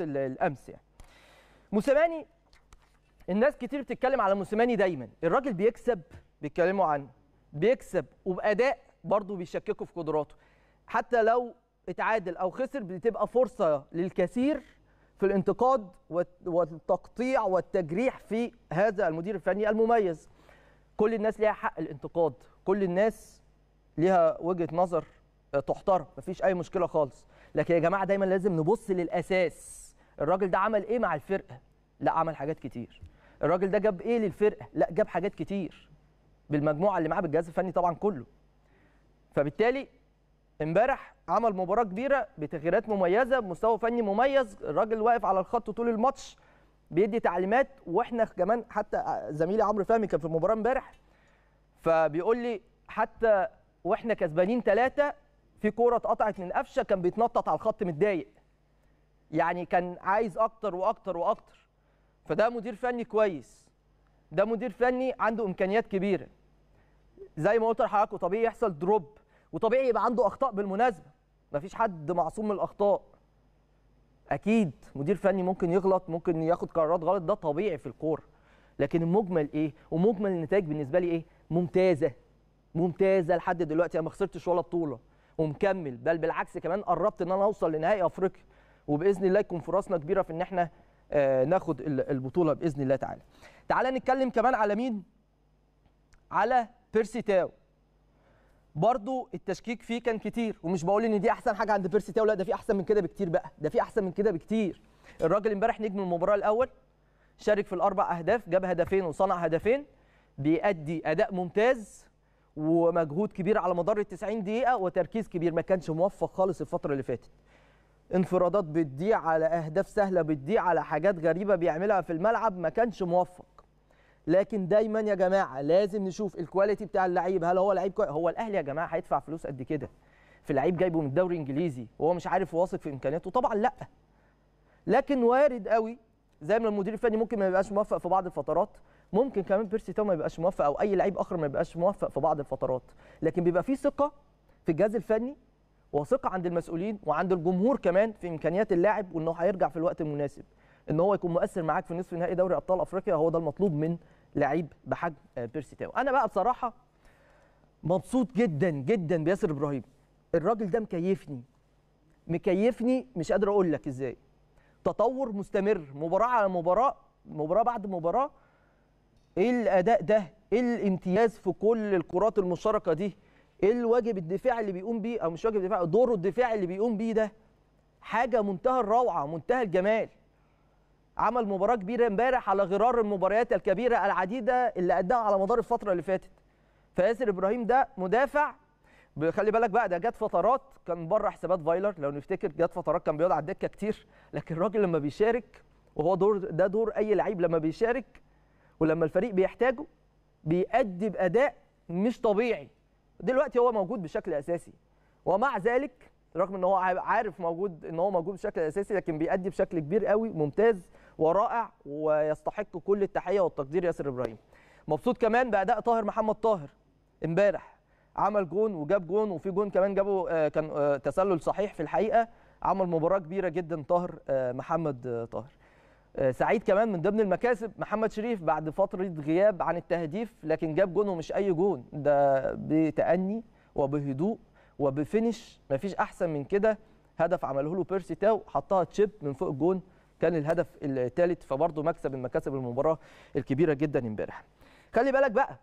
الامس يعني موسيماني الناس كتير بتتكلم على موسيماني دايما الراجل بيكسب بيتكلموا عنه بيكسب وباداء برضه بيشككوا في قدراته حتى لو اتعادل او خسر بتبقى فرصه للكثير في الانتقاد والتقطيع والتجريح في هذا المدير الفني المميز كل الناس ليها حق الانتقاد كل الناس ليها وجهه نظر آه، تحترم مفيش اي مشكله خالص لكن يا جماعه دايما لازم نبص للاساس الراجل ده عمل ايه مع الفرقه لا عمل حاجات كتير الراجل ده جاب ايه للفرقه لا جاب حاجات كتير بالمجموعه اللي معاه بالجهاز الفني طبعا كله فبالتالي امبارح عمل مباراه كبيره بتغييرات مميزه بمستوى فني مميز الراجل واقف على الخط طول الماتش بيدي تعليمات واحنا كمان حتى زميلي عمرو فهمي كان في المباراه امبارح فبيقول لي حتى واحنا كسبانين ثلاثه في كوره اتقطعت من قفشه كان بيتنطط على الخط متضايق يعني كان عايز اكتر واكتر واكتر فده مدير فني كويس ده مدير فني عنده امكانيات كبيره زي ما قلت لحضرتك طبيعي يحصل دروب وطبيعي يبقى عنده اخطاء بالمناسبه مفيش حد معصوم من الاخطاء اكيد مدير فني ممكن يغلط ممكن ياخد قرارات غلط ده طبيعي في الكوره لكن المجمل ايه ومجمل النتائج بالنسبه لي ايه ممتازه ممتازه لحد دلوقتي انا ما خسرتش ولا بطوله ومكمل بل بالعكس كمان قربت ان انا اوصل لنهائي افريقيا وباذن الله يكون فرصنا كبيره في ان احنا آه، ناخد البطوله باذن الله تعالى. تعالى نتكلم كمان على مين؟ على بيرسي تاو. برضو التشكيك فيه كان كتير ومش بقول ان دي احسن حاجه عند بيرسي تاو لا ده في احسن من كده بكتير بقى ده في احسن من كده بكتير. الراجل امبارح نجم المباراه الاول شارك في الاربع اهداف جاب هدفين وصنع هدفين بيأدي اداء ممتاز ومجهود كبير على مدار ال 90 دقيقه وتركيز كبير ما كانش موفق خالص الفتره اللي فاتت انفرادات بتضيع على اهداف سهله بتضيع على حاجات غريبه بيعملها في الملعب ما كانش موفق لكن دايما يا جماعه لازم نشوف الكواليتي بتاع اللعيب هل هو لعيب هو الاهلي يا جماعه هيدفع فلوس قد كده في لعيب جايبه من الدوري الانجليزي وهو مش عارف واثق في امكانياته طبعا لا لكن وارد قوي زي ما المدير الفني ممكن ما يبقاش موفق في بعض الفترات ممكن كمان بيرسي تاو ما يبقاش موفق او اي لعيب اخر ما يبقاش موفق في بعض الفترات لكن بيبقى في ثقه في الجهاز الفني وثقه عند المسؤولين وعند الجمهور كمان في امكانيات اللاعب وانه هيرجع في الوقت المناسب ان هو يكون مؤثر معاك في نصف نهائي دوري ابطال افريقيا هو ده المطلوب من لعيب بحجم آه، بيرسي تاو انا بقى بصراحه مبسوط جدا جدا بياسر ابراهيم الراجل ده مكيفني مكيفني مش قادر اقول لك ازاي تطور مستمر مباراه على مباراه مباراه بعد مباراه ايه الاداء ده ايه الامتياز في كل الكرات المشتركه دي ايه الواجب الدفاعي اللي بيقوم بيه او مش واجب دفاعي دوره الدفاعي اللي بيقوم بيه ده حاجه منتهى الروعه منتهى الجمال عمل مباراه كبيره امبارح على غرار المباريات الكبيره العديده اللي اداها على مدار الفتره اللي فاتت فياسر ابراهيم ده مدافع خلي بالك بقى ده جت فترات كان بره حسابات فايلر لو نفتكر جت فترات كان بيقعد على الدكه كتير لكن الراجل لما بيشارك وهو دور ده دور اي لعيب لما بيشارك ولما الفريق بيحتاجه بيأدي باداء مش طبيعي دلوقتي هو موجود بشكل اساسي ومع ذلك رغم ان هو عارف موجود ان هو موجود بشكل اساسي لكن بيأدي بشكل كبير قوي ممتاز ورائع ويستحق كل التحيه والتقدير ياسر ابراهيم مبسوط كمان باداء طاهر محمد طاهر امبارح عمل جون وجاب جون وفي جون كمان جابه آه، كان آه، تسلل صحيح في الحقيقه عمل مباراه كبيره جدا طاهر آه، محمد طاهر آه، سعيد كمان من ضمن المكاسب محمد شريف بعد فتره غياب عن التهديف لكن جاب جون ومش اي جون ده بتأني وبهدوء وبفينش مفيش احسن من كده هدف عمله له بيرسي تاو حطها تشيب من فوق الجون كان الهدف الثالث فبرضه مكسب من مكاسب المباراه الكبيره جدا امبارح خلي بالك بقى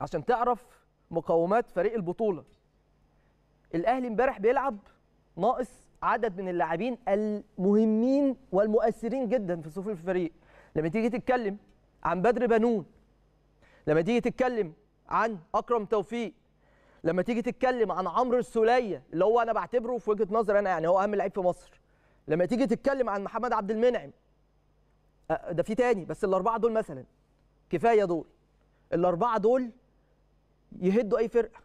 عشان تعرف مقومات فريق البطوله الاهلي امبارح بيلعب ناقص عدد من اللاعبين المهمين والمؤثرين جدا في صفوف الفريق لما تيجي تتكلم عن بدر بنون لما تيجي تتكلم عن اكرم توفيق لما تيجي تتكلم عن عمرو السوليه اللي هو انا بعتبره في وجهه نظري انا يعني هو اهم لعيب في مصر لما تيجي تتكلم عن محمد عبد المنعم ده في تاني بس الاربعه دول مثلا كفايه دول الاربعه دول يهدوا اي فرقه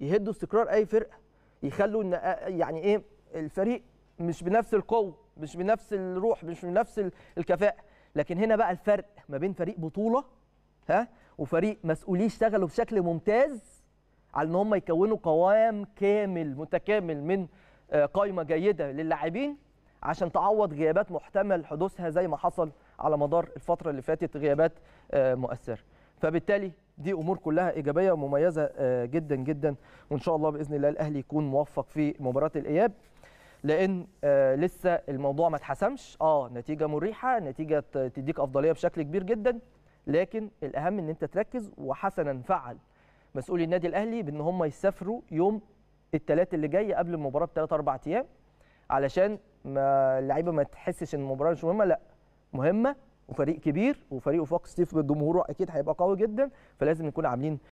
يهدوا استقرار اي فرقه يخلوا ان يعني ايه الفريق مش بنفس القوه مش بنفس الروح مش بنفس الكفاءه لكن هنا بقى الفرق ما بين فريق بطوله ها وفريق مسؤوليه اشتغلوا بشكل ممتاز على ان هم يكونوا قوام كامل متكامل من قائمه جيده للاعبين عشان تعوض غيابات محتمل حدوثها زي ما حصل على مدار الفتره اللي فاتت غيابات مؤثره فبالتالي دي امور كلها ايجابيه ومميزه آه، جدا جدا وان شاء الله باذن الله الاهلي يكون موفق في مباراه الاياب لان آه، لسه الموضوع ما اتحسمش اه نتيجه مريحه نتيجه تديك افضليه بشكل كبير جدا لكن الاهم ان انت تركز وحسنا فعل مسؤولي النادي الاهلي بان هم يسافروا يوم الثلاث اللي جاي قبل المباراه بثلاث اربع ايام علشان اللعيبه ما تحسش ان المباراه مش مهمه لا مهمه وفريق كبير وفريقه فوق ستيف جمهوره اكيد هيبقى قوي جدا فلازم نكون عاملين